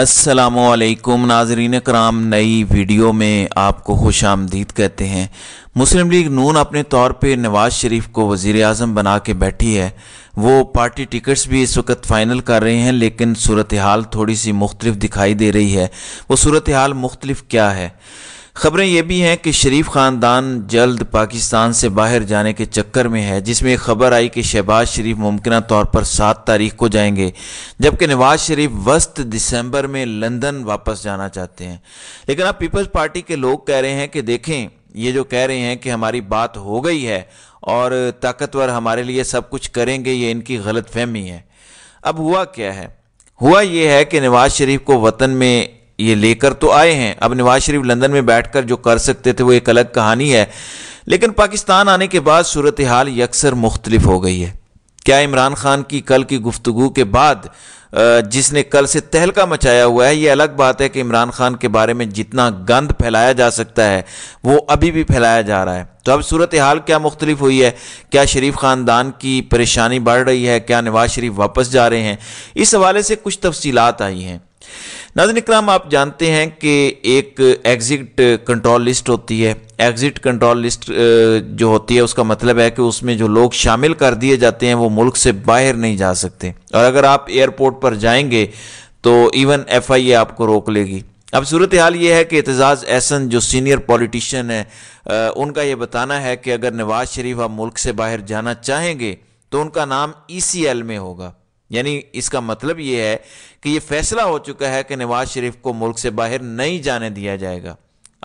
असलकुम नाजरीन कराम नई वीडियो में आपको खुश आमदीद कहते हैं मुस्लिम लीग नून अपने तौर पे नवाज़ शरीफ को वज़ी अजम बना के बैठी है वो पार्टी टिकट्स भी इस वक्त फ़ाइनल कर रहे हैं लेकिन सूरत हाल थोड़ी सी मुख्तलिफ दिखाई दे रही है वो सूरत हाल मुख्तलिफ क्या है खबरें यह भी हैं कि शरीफ ख़ानदान जल्द पाकिस्तान से बाहर जाने के चक्कर में है जिसमें खबर आई कि शहबाज शरीफ मुमकिन तौर पर सात तारीख को जाएंगे जबकि नवाज शरीफ वस्त दिसंबर में लंदन वापस जाना चाहते हैं लेकिन अब पीपल्स पार्टी के लोग कह रहे हैं कि देखें ये जो कह रहे हैं कि हमारी बात हो गई है और ताकतवर हमारे लिए सब कुछ करेंगे ये इनकी गलत फहमी है अब हुआ क्या है हुआ ये है कि नवाज शरीफ को वतन में ये लेकर तो आए हैं अब नवाज शरीफ लंदन में बैठकर जो कर सकते थे वो एक अलग कहानी है लेकिन पाकिस्तान आने के बाद सूरत हाल यकसर मुख्तलिफ हो गई है क्या इमरान खान की कल की गुफ्तु के बाद जिसने कल से तहलका मचाया हुआ है ये अलग बात है कि इमरान खान के बारे में जितना गंद फैलाया जा सकता है वो अभी भी फैलाया जा रहा है तो अब सूरत हाल क्या मुख्तलिफ हुई है क्या शरीफ ख़ानदान की परेशानी बढ़ रही है क्या नवाज शरीफ वापस जा रहे हैं इस हवाले से कुछ तफसीलात आई हैं नाजन इक्राम आप जानते हैं कि एक एग्जिट कंट्रोल लिस्ट होती है एग्जिट कंट्रोल लिस्ट जो होती है उसका मतलब है कि उसमें जो लोग शामिल कर दिए जाते हैं वो मुल्क से बाहर नहीं जा सकते और अगर आप एयरपोर्ट पर जाएंगे तो इवन एफ आई ए आपको रोक लेगी अब सूरत हाल ये है कि एतजाज़ एहसन जो सीनियर पॉलिटिशियन है उनका ये बताना है कि अगर नवाज शरीफ आप मुल्क से बाहर जाना चाहेंगे तो उनका नाम ई सी एल में होगा यानी इसका मतलब यह है कि यह फैसला हो चुका है कि नवाज शरीफ को मुल्क से बाहर नहीं जाने दिया जाएगा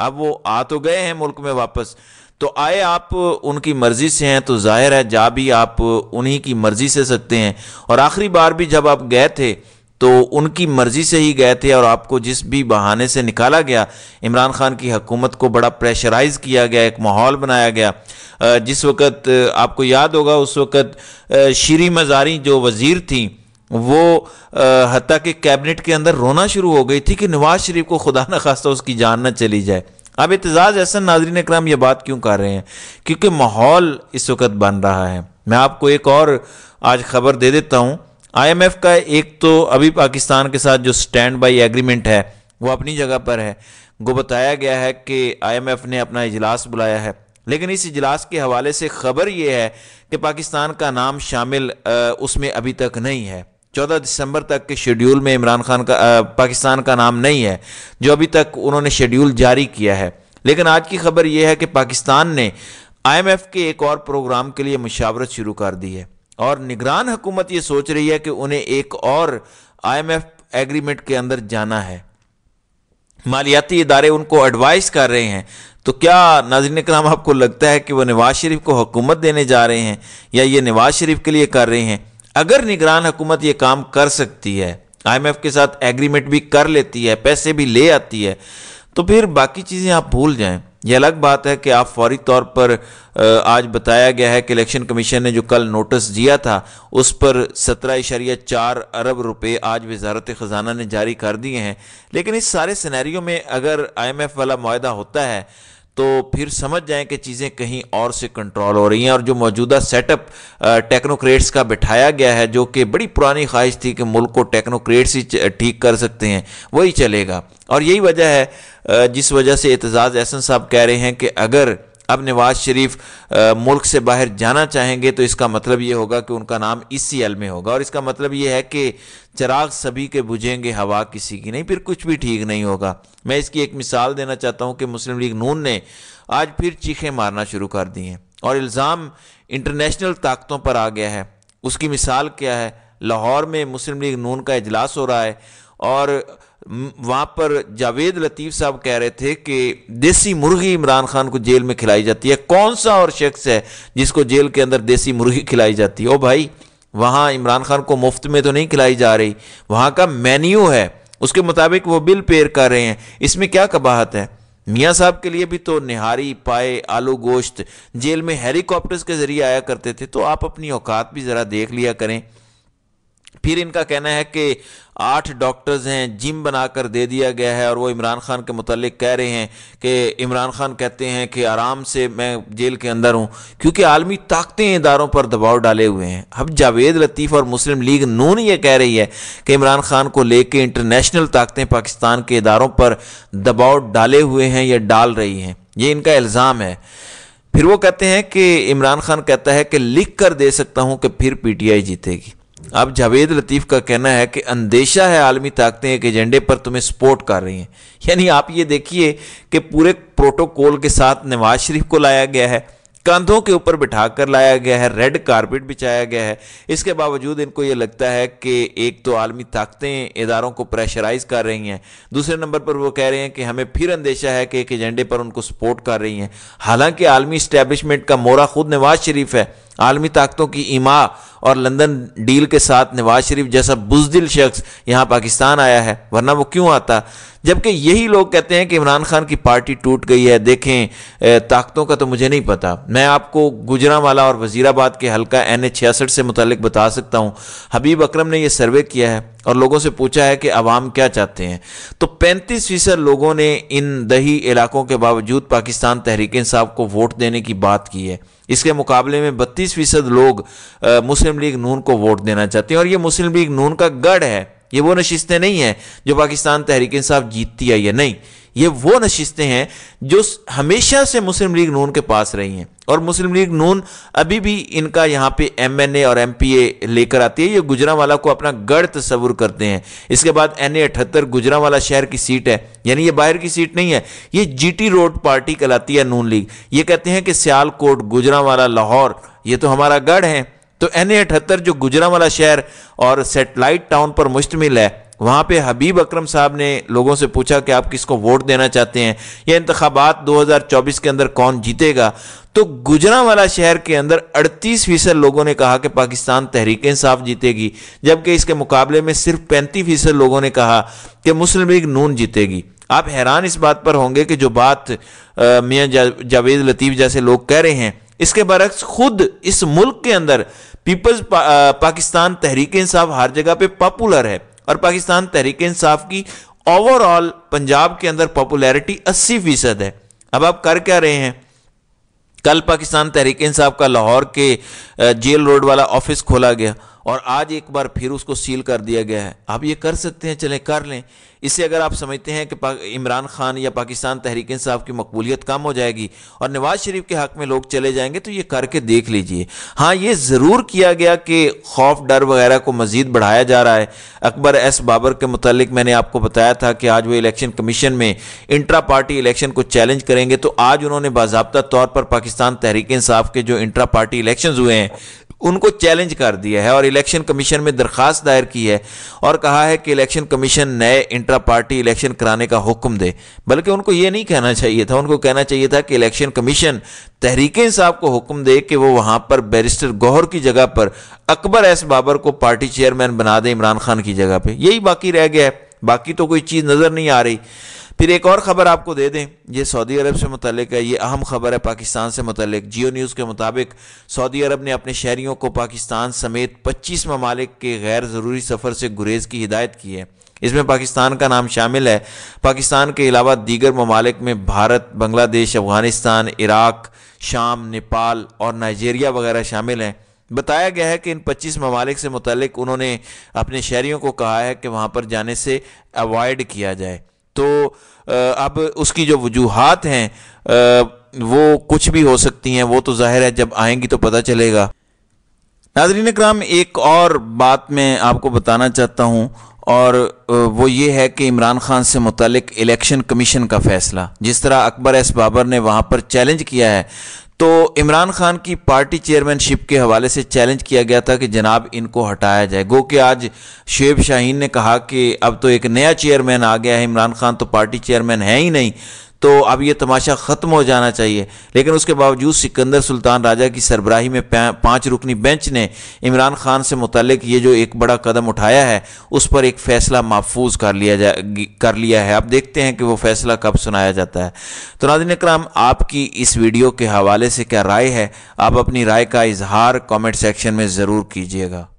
अब वो आ तो गए हैं मुल्क में वापस तो आए आप उनकी मर्ज़ी से हैं तो जाहिर है जा भी आप उन्हीं की मर्ज़ी से सकते हैं और आखिरी बार भी जब आप गए थे तो उनकी मर्ज़ी से ही गए थे और आपको जिस भी बहाने से निकाला गया इमरान खान की हकूमत को बड़ा प्रेशराइज किया गया एक माहौल बनाया गया जिस वक्त आपको याद होगा उस वक्त शीरी मज़ारी जो वज़ीर थी वो हती के कैबिनेट के अंदर रोना शुरू हो गई थी कि नवाज शरीफ को खुदा न खास्ता उसकी जान न चली जाए अब एतजाज़ ऐसा नाजरीन कराम ये बात क्यों कर रहे हैं क्योंकि माहौल इस वक्त बन रहा है मैं आपको एक और आज खबर दे देता हूँ आईएमएफ का एक तो अभी पाकिस्तान के साथ जो स्टैंड बाई एग्रीमेंट है वो अपनी जगह पर है वो बताया गया है कि आईएमएफ ने अपना इजलास बुलाया है लेकिन इस इजलास के हवाले से खबर ये है कि पाकिस्तान का नाम शामिल उसमें अभी तक नहीं है चौदह दिसंबर तक के शेड्यूल में इमरान खान का आ, पाकिस्तान का नाम नहीं है जो अभी तक उन्होंने शेड्यूल जारी किया है लेकिन आज की खबर यह है कि पाकिस्तान ने आईएमएफ के एक और प्रोग्राम के लिए मशावरत शुरू कर दी है और निगरान हुकूमत ये सोच रही है कि उन्हें एक और आईएमएफ एग्रीमेंट के अंदर जाना है मालियाती इदारे उनको एडवाइस कर रहे हैं तो क्या नाजरन कराम आपको लगता है कि वह नवाज शरीफ को हुकूमत देने जा रहे हैं या ये नवाज शरीफ के लिए कर रहे हैं अगर निगरान हुकूमत ये काम कर सकती है आईएमएफ के साथ एग्रीमेंट भी कर लेती है पैसे भी ले आती है तो फिर बाकी चीज़ें आप भूल जाएं यह अलग बात है कि आप फौरी तौर पर आज बताया गया है कि इलेक्शन कमीशन ने जो कल नोटिस दिया था उस पर सत्रह इशारिया चार अरब रुपए आज वजारत ख़जाना ने जारी कर दिए हैं लेकिन इस सारे सिनेरियो में अगर आईएमएफ वाला माहा होता है तो फिर समझ जाएं कि चीज़ें कहीं और से कंट्रोल हो रही हैं और जो मौजूदा सेटअप टेक्नोक्रेट्स का बिठाया गया है जो कि बड़ी पुरानी ख्वाहिश थी कि मुल्क को टेक्नोक्रेट्स ही ठीक कर सकते हैं वही चलेगा और यही वजह है जिस वजह से एतजाज़ एहसन साहब कह रहे हैं कि अगर अब नवाज शरीफ मुल्क से बाहर जाना चाहेंगे तो इसका मतलब ये होगा कि उनका नाम इसी अल एल में होगा और इसका मतलब ये है कि चिराग सभी के बुझेंगे हवा किसी की नहीं फिर कुछ भी ठीक नहीं होगा मैं इसकी एक मिसाल देना चाहता हूँ कि मुस्लिम लीग नून ने आज फिर चीखें मारना शुरू कर दी हैं और इल्ज़ाम इंटरनेशनल ताकतों पर आ गया है उसकी मिसाल क्या है लाहौर में मुस्लिम लीग नून का इजलास हो रहा है और वहाँ पर जावेद लतीफ़ साहब कह रहे थे कि देसी मुर्गी इमरान खान को जेल में खिलाई जाती है कौन सा और शख्स है जिसको जेल के अंदर देसी मुर्गी खिलाई जाती है ओ भाई वहाँ इमरान खान को मुफ्त में तो नहीं खिलाई जा रही वहाँ का मेन्यू है उसके मुताबिक वो बिल पेयर कर रहे हैं इसमें क्या कबाहत है मियाँ साहब के लिए भी तो निहारी पाए आलू गोश्त जेल में हेलीकॉप्टर्स के ज़रिए आया करते थे तो आप अपनी औकात भी ज़रा देख लिया करें फिर इनका कहना है कि आठ डॉक्टर्स हैं जिम बनाकर दे दिया गया है और वो इमरान खान के मतलब कह रहे हैं कि इमरान खान कहते हैं कि आराम से मैं जेल के अंदर हूँ क्योंकि आलमी ताकतें इदारों पर दबाव डाले हुए हैं अब जावेद लतीफ़ और मुस्लिम लीग नून ये कह रही है कि इमरान खान को लेके इंटरनेशनल ताकतें पाकिस्तान के इदारों पर दबाव डाले हुए हैं या डाल रही हैं ये इनका इल्ज़ाम है फिर वो कहते हैं कि इमरान खान कहता है कि लिख कर दे सकता हूँ कि फिर आई जीतेगी अब जावेद लतीफ़ का कहना है कि अंदेशा है आलमी ताकतें एक एजेंडे पर तुम्हें सपोर्ट कर रही हैं यानी आप ये देखिए कि पूरे प्रोटोकॉल के साथ नवाज शरीफ को लाया गया है कंधों के ऊपर बिठा कर लाया गया है रेड कारपेट बिछाया गया है इसके बावजूद इनको ये लगता है कि एक तो आलमी ताकतें इदारों को प्रेशराइज कर रही हैं दूसरे नंबर पर वो कह रहे हैं कि हमें फिर अंदेशा है कि एक एजेंडे पर उनको सपोर्ट कर रही हैं हालांकि आलमी इस्टेब्लिशमेंट का मोरा खुद नवाज शरीफ है आलमी ताकतों की इमा और लंदन डील के साथ नवाज शरीफ जैसा बुजदिल शख्स यहाँ पाकिस्तान आया है वरना वो क्यों आता जबकि यही लोग कहते हैं कि इमरान खान की पार्टी टूट गई है देखें ताकतों का तो मुझे नहीं पता मैं आपको गुजरावाला और वजीराबाद के हल्का एन एच छियासठ से मुतलिक बता सकता हूँ हबीब अक्रम ने यह सर्वे किया है और लोगों से पूछा है कि आवाम क्या चाहते हैं तो पैंतीस फीसद लोगों ने इन दही इलाकों के बावजूद पाकिस्तान तहरीक इंसाफ को वोट देने की बात की है इसके मुकाबले में बत्तीस फीसद लोग मुस्लिम लीग नून को वोट देना चाहते हैं और ये मुस्लिम लीग नून का गढ़ है ये वो नशिस्तें नहीं हैं जो पाकिस्तान तहरीक इंसाफ जीतती आई है नहीं ये वो नशिस्तें हैं जो हमेशा से मुस्लिम लीग नून के पास रही हैं और मुस्लिम लीग नून अभी भी इनका यहाँ पे एमएनए और एमपीए लेकर आती है ये गुजरावाला को अपना गढ़ तस्वुर करते हैं इसके बाद एन ए अठहत्तर गुजरावाला शहर की सीट है यानी ये बाहर की सीट नहीं है ये जीटी रोड पार्टी कहलाती है नून लीग ये कहते हैं कि सियालकोट गुजरावाला लाहौर ये तो हमारा गढ़ है तो एन अठहत्तर जो गुजरावाला शहर और सेटेलाइट टाउन पर मुश्तमिल है वहाँ पे हबीब अकरम साहब ने लोगों से पूछा कि आप किसको वोट देना चाहते हैं या इंतबात 2024 के अंदर कौन जीतेगा तो गुजरावाला शहर के अंदर 38 फीसद लोगों ने कहा कि पाकिस्तान तहरीक इंसाफ जीतेगी जबकि इसके मुकाबले में सिर्फ 35 फीसद लोगों ने कहा कि मुस्लिम लीग नून जीतेगी आप हैरान इस बात पर होंगे कि जो बात मियाँ जावेद लतीफ़ जैसे लोग कह रहे हैं इसके बरक्स खुद इस मुल्क के अंदर पीपल्स पा, पाकिस्तान तहरीक इंसाफ हर जगह पे पॉपुलर है और पाकिस्तान तहरीक इंसाफ की ओवरऑल पंजाब के अंदर पॉपुलैरिटी अस्सी फीसद है अब आप कर क्या रहे हैं कल पाकिस्तान तहरीक इंसाफ का लाहौर के जेल रोड वाला ऑफिस खोला गया और आज एक बार फिर उसको सील कर दिया गया है आप ये कर सकते हैं चलें कर लें इससे अगर आप समझते हैं कि इमरान खान या पाकिस्तान तहरीक इंसाफ की मकबूलियत कम हो जाएगी और नवाज शरीफ के हक में लोग चले जाएंगे तो ये करके देख लीजिए हाँ ये ज़रूर किया गया कि खौफ डर वगैरह को मज़ीद बढ़ाया जा रहा है अकबर एस बाबर के मतलब मैंने आपको बताया था कि आज वो इलेक्शन कमीशन में इंट्रा पार्टी इलेक्शन को चैलेंज करेंगे तो आज उन्होंने बाबा तौर पर पाकिस्तान तहरीक इंसाफ के जो इंट्रा पार्टी इलेक्शन हुए हैं उनको चैलेंज कर दिया है और इलेक्शन कमीशन में दरखास्त दायर की है और कहा है कि इलेक्शन कमीशन नए इंट्रा पार्टी इलेक्शन कराने का हुक्म दे बल्कि उनको यह नहीं कहना चाहिए था उनको कहना चाहिए था कि इलेक्शन कमीशन तहरीक साहब को हुक्म दे कि वो वहां पर बैरिस्टर गौहर की जगह पर अकबर एस बाबर को पार्टी चेयरमैन बना दे इमरान खान की जगह पर यही बाकी रह गया है बाकी तो कोई चीज़ नज़र नहीं आ रही फिर एक और ख़बर आपको दे दें ये सऊदी अरब से मतलब है ये अहम ख़बर है पाकिस्तान से मतलब जियो न्यूज़ के मुताबिक सऊदी अरब ने अपने शहरीों को पाकिस्तान समेत पच्चीस ममालिक के गैर ज़रूरी सफ़र से गुरेज़ की हिदायत की है इसमें पाकिस्तान का नाम शामिल है पाकिस्तान के अलावा दीगर ममालिक में भारत बांग्लादेश अफगानिस्तान इराक शाम नेपाल और नाइजेरिया वगैरह शामिल हैं बताया गया है कि इन 25 ममालिक से मुतलिक उन्होंने अपने शहरीों को कहा है कि वहाँ पर जाने से अवॉइड किया जाए तो अब उसकी जो वजूहत हैं वो कुछ भी हो सकती हैं वो तो जाहिर है जब आएंगी तो पता चलेगा नाजरीन कराम एक और बात मैं आपको बताना चाहता हूँ और वो ये है कि इमरान खान से मुतलिक इलेक्शन कमीशन का फैसला जिस तरह अकबर एस बाबर ने वहाँ पर चैलेंज किया है तो इमरान खान की पार्टी चेयरमैनशिप के हवाले से चैलेंज किया गया था कि जनाब इनको हटाया जाए गो कि आज शेब शाहीन ने कहा कि अब तो एक नया चेयरमैन आ गया है इमरान खान तो पार्टी चेयरमैन है ही नहीं तो अब यह तमाशा ख़त्म हो जाना चाहिए लेकिन उसके बावजूद सिकंदर सुल्तान राजा की सरबराही में पाँच रुकनी बेंच ने इमरान खान से मुतक ये जो एक बड़ा कदम उठाया है उस पर एक फ़ैसला महफूज कर लिया जा कर लिया है अब देखते हैं कि वो फ़ैसला कब सुनाया जाता है तो नादिन कराम आपकी इस वीडियो के हवाले से क्या राय है आप अपनी राय का इजहार कॉमेंट सेक्शन में ज़रूर कीजिएगा